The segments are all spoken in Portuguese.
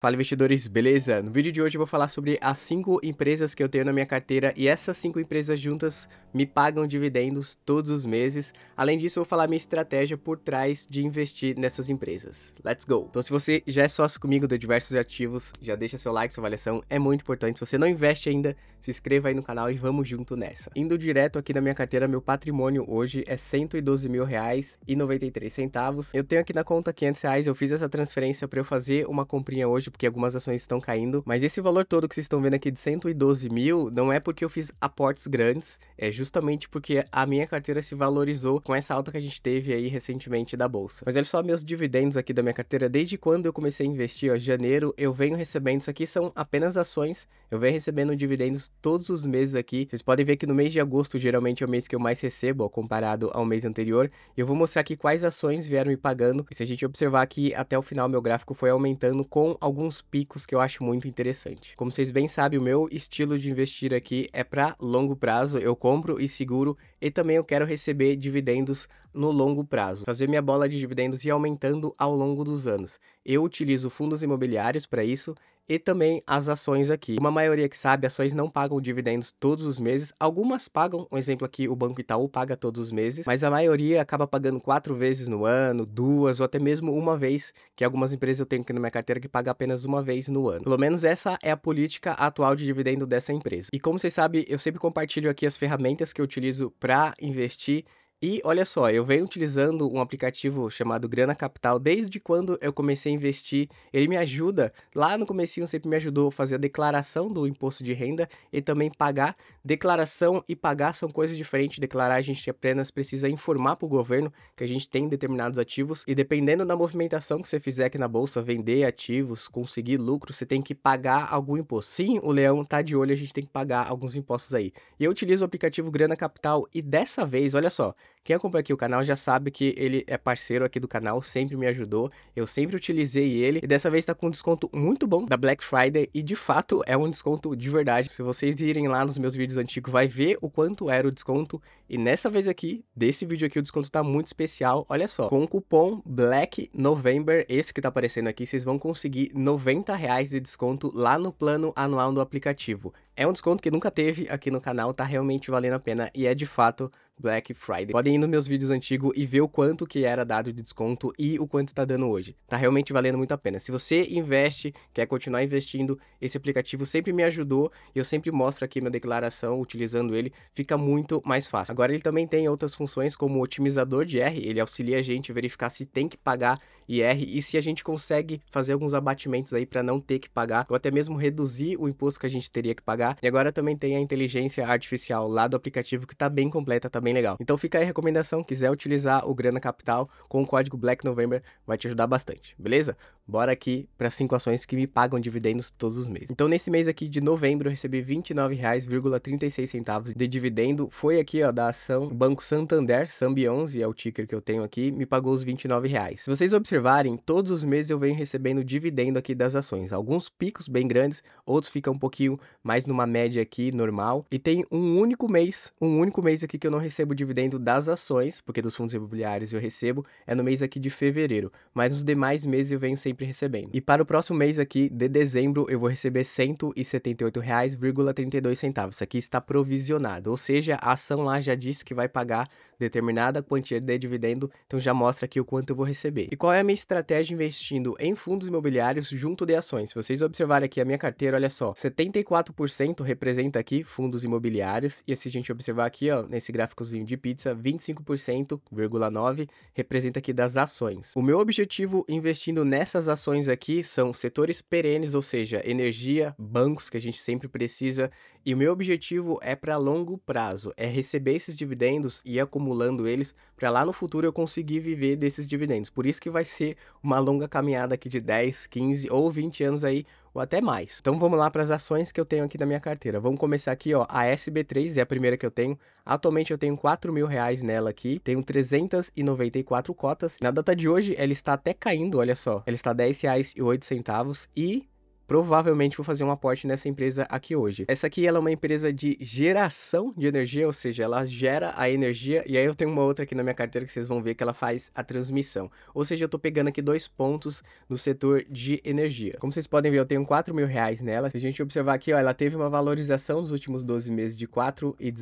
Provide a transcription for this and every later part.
Fala investidores, beleza? No vídeo de hoje eu vou falar sobre as 5 empresas que eu tenho na minha carteira e essas 5 empresas juntas me pagam dividendos todos os meses. Além disso, eu vou falar minha estratégia por trás de investir nessas empresas. Let's go! Então, se você já é sócio comigo de diversos ativos, já deixa seu like, sua avaliação, é muito importante. Se você não investe ainda, se inscreva aí no canal e vamos junto nessa. Indo direto aqui na minha carteira, meu patrimônio hoje é R$ 112.093. Eu tenho aqui na conta R$ 500, reais, eu fiz essa transferência para eu fazer uma comprinha hoje hoje, porque algumas ações estão caindo. Mas esse valor todo que vocês estão vendo aqui de 112 mil não é porque eu fiz aportes grandes, é justamente porque a minha carteira se valorizou com essa alta que a gente teve aí recentemente da bolsa. Mas olha só meus dividendos aqui da minha carteira, desde quando eu comecei a investir, ó, janeiro, eu venho recebendo, isso aqui são apenas ações, eu venho recebendo dividendos todos os meses aqui. Vocês podem ver que no mês de agosto, geralmente é o mês que eu mais recebo, ó, comparado ao mês anterior. E eu vou mostrar aqui quais ações vieram me pagando. E se a gente observar aqui, até o final, meu gráfico foi aumentando com alguns alguns picos que eu acho muito interessante. Como vocês bem sabem, o meu estilo de investir aqui é para longo prazo, eu compro e seguro e também eu quero receber dividendos no longo prazo, fazer minha bola de dividendos e aumentando ao longo dos anos. Eu utilizo fundos imobiliários para isso e também as ações aqui. Uma maioria que sabe, ações não pagam dividendos todos os meses, algumas pagam, um exemplo aqui, o Banco Itaú paga todos os meses, mas a maioria acaba pagando quatro vezes no ano, duas ou até mesmo uma vez, que algumas empresas eu tenho aqui na minha carteira que paga apenas uma vez no ano. Pelo menos essa é a política atual de dividendo dessa empresa. E como vocês sabem, eu sempre compartilho aqui as ferramentas que eu utilizo para investir e olha só, eu venho utilizando um aplicativo chamado Grana Capital desde quando eu comecei a investir. Ele me ajuda, lá no comecinho sempre me ajudou a fazer a declaração do imposto de renda e também pagar. Declaração e pagar são coisas diferentes. Declarar a gente apenas precisa informar para o governo que a gente tem determinados ativos e dependendo da movimentação que você fizer aqui na bolsa, vender ativos, conseguir lucro, você tem que pagar algum imposto. Sim, o leão tá de olho, a gente tem que pagar alguns impostos aí. E eu utilizo o aplicativo Grana Capital e dessa vez, olha só, quem acompanha aqui o canal já sabe que ele é parceiro aqui do canal, sempre me ajudou, eu sempre utilizei ele e dessa vez está com um desconto muito bom da Black Friday e de fato é um desconto de verdade. Se vocês irem lá nos meus vídeos antigos, vai ver o quanto era o desconto e nessa vez aqui, desse vídeo aqui, o desconto está muito especial, olha só. Com o cupom Black November, esse que está aparecendo aqui, vocês vão conseguir 90 reais de desconto lá no plano anual do aplicativo. É um desconto que nunca teve aqui no canal, tá realmente valendo a pena e é de fato Black Friday. Podem ir meus vídeos antigos e ver o quanto que era dado de desconto e o quanto está dando hoje. Tá realmente valendo muito a pena. Se você investe, quer continuar investindo, esse aplicativo sempre me ajudou e eu sempre mostro aqui minha declaração utilizando ele, fica muito mais fácil. Agora ele também tem outras funções como otimizador de R. ele auxilia a gente a verificar se tem que pagar IR e se a gente consegue fazer alguns abatimentos aí para não ter que pagar ou até mesmo reduzir o imposto que a gente teria que pagar. E agora também tem a inteligência artificial lá do aplicativo que tá bem completa, tá bem legal. Então fica aí recomendação, quiser utilizar o Grana Capital com o código Black November, vai te ajudar bastante, beleza? Bora aqui para cinco ações que me pagam dividendos todos os meses. Então, nesse mês aqui de novembro, eu recebi R$ 29,36 de dividendo. Foi aqui, ó, da ação Banco Santander, Sambi 11 é o ticker que eu tenho aqui, me pagou os R$ 29. Reais. Se vocês observarem, todos os meses eu venho recebendo dividendo aqui das ações. Alguns picos bem grandes, outros ficam um pouquinho mais numa média aqui normal. E tem um único mês, um único mês aqui que eu não recebo dividendo das ações, porque dos fundos imobiliários eu recebo, é no mês aqui de fevereiro, mas nos demais meses eu venho sempre recebendo. E para o próximo mês aqui, de dezembro, eu vou receber R$ 178,32. Isso aqui está provisionado, ou seja, a ação lá já disse que vai pagar determinada quantia de dividendo, então já mostra aqui o quanto eu vou receber. E qual é a minha estratégia investindo em fundos imobiliários junto de ações? Se vocês observarem aqui a minha carteira, olha só, 74% representa aqui fundos imobiliários, e se a gente observar aqui, ó, nesse gráficozinho de pizza, 20 25,9% representa aqui das ações. O meu objetivo investindo nessas ações aqui são setores perenes, ou seja, energia, bancos que a gente sempre precisa, e o meu objetivo é para longo prazo, é receber esses dividendos e ir acumulando eles para lá no futuro eu conseguir viver desses dividendos. Por isso que vai ser uma longa caminhada aqui de 10, 15 ou 20 anos aí ou até mais. Então vamos lá para as ações que eu tenho aqui da minha carteira. Vamos começar aqui, ó. A SB3 é a primeira que eu tenho. Atualmente eu tenho quatro mil reais nela aqui. Tenho 394 cotas. Na data de hoje, ela está até caindo, olha só. Ela está R$10,08 e provavelmente vou fazer um aporte nessa empresa aqui hoje. Essa aqui ela é uma empresa de geração de energia, ou seja, ela gera a energia e aí eu tenho uma outra aqui na minha carteira que vocês vão ver que ela faz a transmissão. Ou seja, eu estou pegando aqui dois pontos no setor de energia. Como vocês podem ver, eu tenho 4 mil reais nela. Se a gente observar aqui, ó, ela teve uma valorização nos últimos 12 meses de 4 e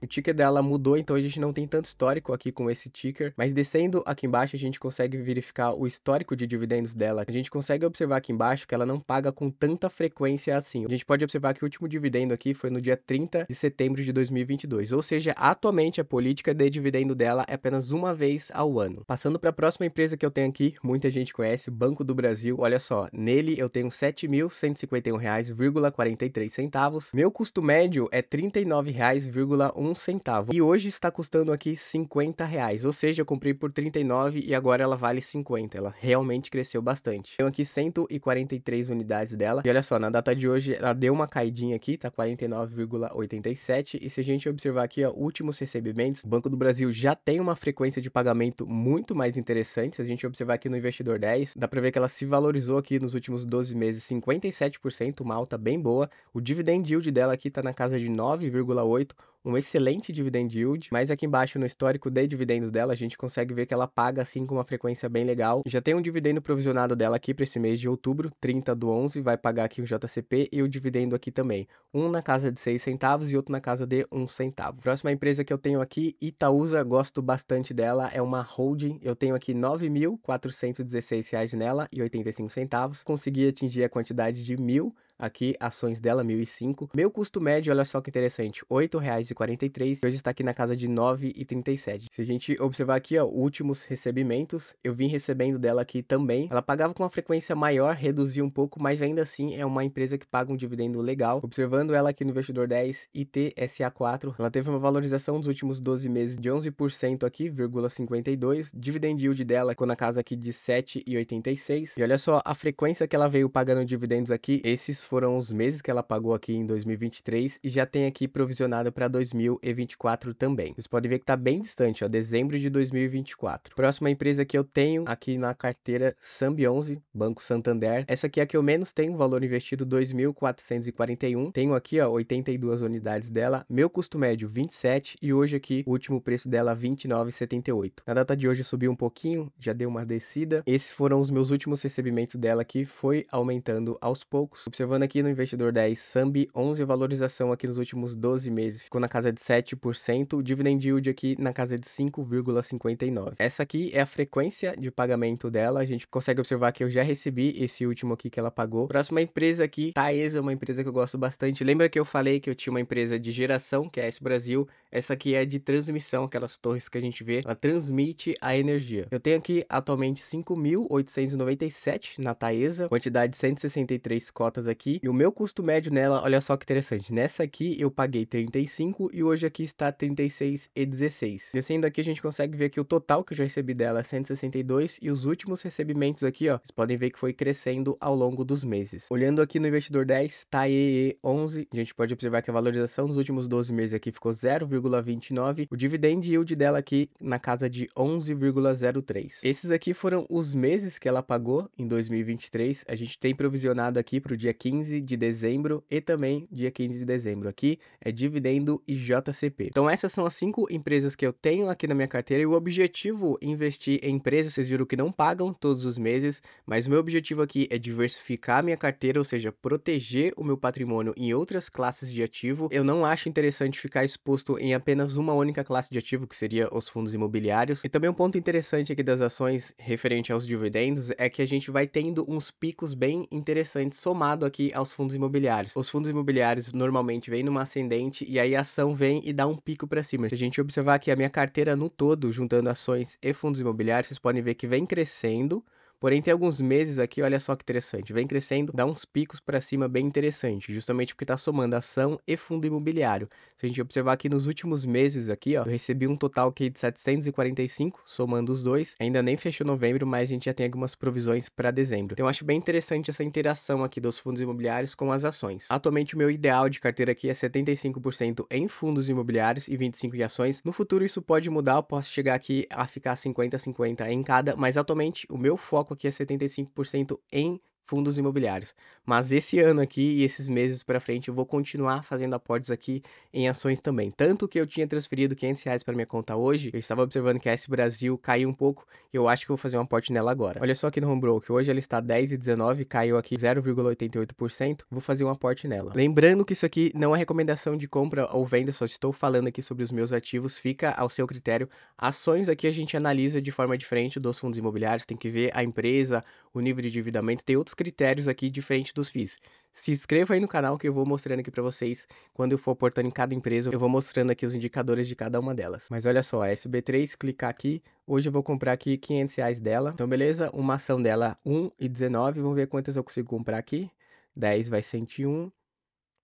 O ticker dela mudou, então a gente não tem tanto histórico aqui com esse ticker, mas descendo aqui embaixo a gente consegue verificar o histórico de dividendos dela. A gente consegue observar aqui embaixo que ela não paga com tanta frequência assim. A gente pode observar que o último dividendo aqui foi no dia 30 de setembro de 2022, ou seja, atualmente a política de dividendo dela é apenas uma vez ao ano. Passando para a próxima empresa que eu tenho aqui, muita gente conhece, Banco do Brasil. Olha só, nele eu tenho R$ 7.151,43. Meu custo médio é R$ 39,01 e hoje está custando aqui R$ 50, reais, ou seja, eu comprei por 39 e agora ela vale 50. Ela realmente cresceu bastante. Tenho aqui 143 unidades reais dela. E olha só, na data de hoje ela deu uma caidinha aqui, tá 49,87. E se a gente observar aqui, ó, últimos recebimentos, o Banco do Brasil já tem uma frequência de pagamento muito mais interessante. Se a gente observar aqui no investidor 10, dá para ver que ela se valorizou aqui nos últimos 12 meses 57%, uma alta bem boa. O dividend yield dela aqui tá na casa de 9,8% um excelente dividend yield, mas aqui embaixo no histórico de dividendos dela, a gente consegue ver que ela paga assim com uma frequência bem legal. Já tem um dividendo provisionado dela aqui para esse mês de outubro, 30 do 11, vai pagar aqui o JCP e o dividendo aqui também. Um na casa de 6 centavos e outro na casa de 1 centavo. Próxima empresa que eu tenho aqui, Itaúsa, gosto bastante dela, é uma holding. Eu tenho aqui R$ 9.416 nela e 85 centavos. Consegui atingir a quantidade de mil aqui, ações dela 1005. Meu custo médio, olha só que interessante, R$ 8,43, hoje está aqui na casa de R$ 9,37. Se a gente observar aqui, ó, últimos recebimentos, eu vim recebendo dela aqui também. Ela pagava com uma frequência maior, reduziu um pouco, mas ainda assim é uma empresa que paga um dividendo legal. Observando ela aqui no investidor 10 ITSA4, ela teve uma valorização dos últimos 12 meses de 11% aqui, 0,52. Dividend yield dela ficou na casa aqui de 7,86. E olha só a frequência que ela veio pagando dividendos aqui, esses foram os meses que ela pagou aqui em 2023 e já tem aqui provisionado para 2024 também. Vocês podem ver que está bem distante, ó, dezembro de 2024. Próxima empresa que eu tenho aqui na carteira Sambi 11 Banco Santander. Essa aqui é a que eu menos tenho, valor investido 2.441. Tenho aqui, ó, 82 unidades dela. Meu custo médio 27 e hoje aqui o último preço dela 29,78. Na data de hoje subiu um pouquinho, já deu uma descida. Esses foram os meus últimos recebimentos dela que foi aumentando aos poucos. Observando observando aqui no investidor 10, Sambi 11 valorização aqui nos últimos 12 meses, ficou na casa de 7%, dividend yield aqui na casa de 5,59. Essa aqui é a frequência de pagamento dela, a gente consegue observar que eu já recebi esse último aqui que ela pagou. Próxima empresa aqui, Taesa, é uma empresa que eu gosto bastante. Lembra que eu falei que eu tinha uma empresa de geração, que é a Brasil, essa aqui é de transmissão, aquelas torres que a gente vê, ela transmite a energia. Eu tenho aqui atualmente 5.897 na Taesa, quantidade de 163 cotas aqui aqui e o meu custo médio nela, olha só que interessante. Nessa aqui eu paguei 35 e hoje aqui está 36,16. Descendo aqui a gente consegue ver que o total que eu já recebi dela é 162 e os últimos recebimentos aqui, ó, vocês podem ver que foi crescendo ao longo dos meses. Olhando aqui no investidor 10, tá EE11, a gente pode observar que a valorização dos últimos 12 meses aqui ficou 0,29, o dividend yield dela aqui na casa de 11,03. Esses aqui foram os meses que ela pagou em 2023, a gente tem provisionado aqui para o dia 15 15 de dezembro e também dia 15 de dezembro. Aqui é dividendo e JCP. Então essas são as cinco empresas que eu tenho aqui na minha carteira e o objetivo é investir em empresas, vocês viram que não pagam todos os meses, mas o meu objetivo aqui é diversificar a minha carteira, ou seja, proteger o meu patrimônio em outras classes de ativo. Eu não acho interessante ficar exposto em apenas uma única classe de ativo, que seria os fundos imobiliários. E também um ponto interessante aqui das ações referente aos dividendos é que a gente vai tendo uns picos bem interessantes somado aqui aqui aos fundos imobiliários. Os fundos imobiliários normalmente vêm numa ascendente e aí a ação vem e dá um pico para cima. Se a gente observar aqui a minha carteira no todo, juntando ações e fundos imobiliários, vocês podem ver que vem crescendo, Porém, tem alguns meses aqui, olha só que interessante, vem crescendo, dá uns picos para cima bem interessante, justamente porque está somando ação e fundo imobiliário. Se a gente observar que nos últimos meses aqui, ó, eu recebi um total aqui de 745, somando os dois, ainda nem fechou novembro, mas a gente já tem algumas provisões para dezembro. Então, eu acho bem interessante essa interação aqui dos fundos imobiliários com as ações. Atualmente, o meu ideal de carteira aqui é 75% em fundos imobiliários e 25% em ações. No futuro, isso pode mudar, eu posso chegar aqui a ficar 50-50 em cada, mas atualmente o meu foco foco aqui é 75% em fundos imobiliários. Mas esse ano aqui e esses meses para frente eu vou continuar fazendo aportes aqui em ações também. Tanto que eu tinha transferido 500 reais para minha conta hoje, eu estava observando que a S Brasil caiu um pouco e eu acho que vou fazer um aporte nela agora. Olha só aqui no que hoje ela está 10,19, caiu aqui 0,88%, vou fazer um aporte nela. Lembrando que isso aqui não é recomendação de compra ou venda, só estou falando aqui sobre os meus ativos, fica ao seu critério. Ações aqui a gente analisa de forma diferente dos fundos imobiliários, tem que ver a empresa, o nível de endividamento, tem outros critérios aqui diferente dos FIIs. Se inscreva aí no canal que eu vou mostrando aqui para vocês. Quando eu for aportando em cada empresa, eu vou mostrando aqui os indicadores de cada uma delas. Mas olha só, a SB3, clicar aqui. Hoje eu vou comprar aqui 500 reais dela. Então, beleza? Uma ação dela, 1,19. Vamos ver quantas eu consigo comprar aqui. 10 vai 101.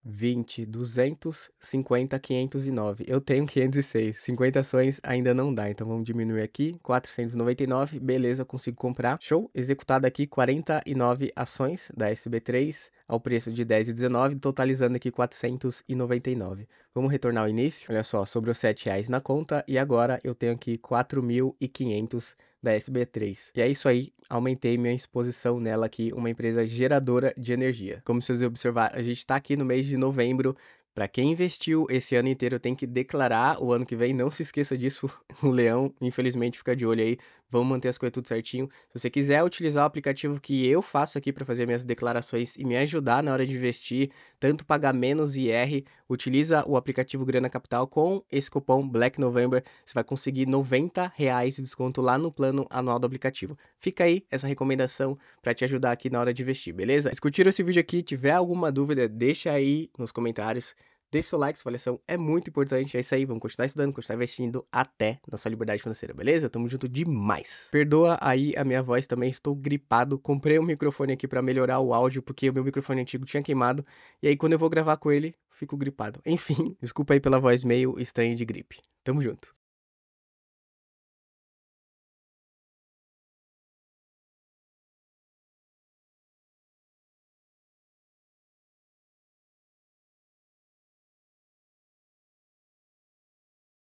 20, 200, 50, 509. Eu tenho 506. 50 ações ainda não dá, então vamos diminuir aqui. 499, beleza, consigo comprar. Show, executado aqui 49 ações da SB3 ao preço de 10,19, totalizando aqui 499. Vamos retornar ao início. Olha só, sobrou R$ reais na conta e agora eu tenho aqui 4.500 da SB3. E é isso aí, aumentei minha exposição nela aqui, uma empresa geradora de energia. Como vocês observaram, a gente está aqui no mês de novembro, para quem investiu esse ano inteiro tem que declarar o ano que vem, não se esqueça disso. O Leão, infelizmente, fica de olho aí Vamos manter as coisas tudo certinho. Se você quiser utilizar o aplicativo que eu faço aqui para fazer minhas declarações e me ajudar na hora de investir, tanto pagar menos IR, utiliza o aplicativo Grana Capital com esse cupom Black November. Você vai conseguir 90 reais de desconto lá no plano anual do aplicativo. Fica aí essa recomendação para te ajudar aqui na hora de investir, beleza? Se curtiram esse vídeo aqui, tiver alguma dúvida, deixa aí nos comentários. Deixe seu like, sua avaliação é muito importante. É isso aí, vamos continuar estudando, continuar investindo até nossa liberdade financeira, beleza? Tamo junto demais. Perdoa aí a minha voz também, estou gripado. Comprei um microfone aqui para melhorar o áudio, porque o meu microfone antigo tinha queimado. E aí, quando eu vou gravar com ele, fico gripado. Enfim, desculpa aí pela voz meio estranha de gripe. Tamo junto.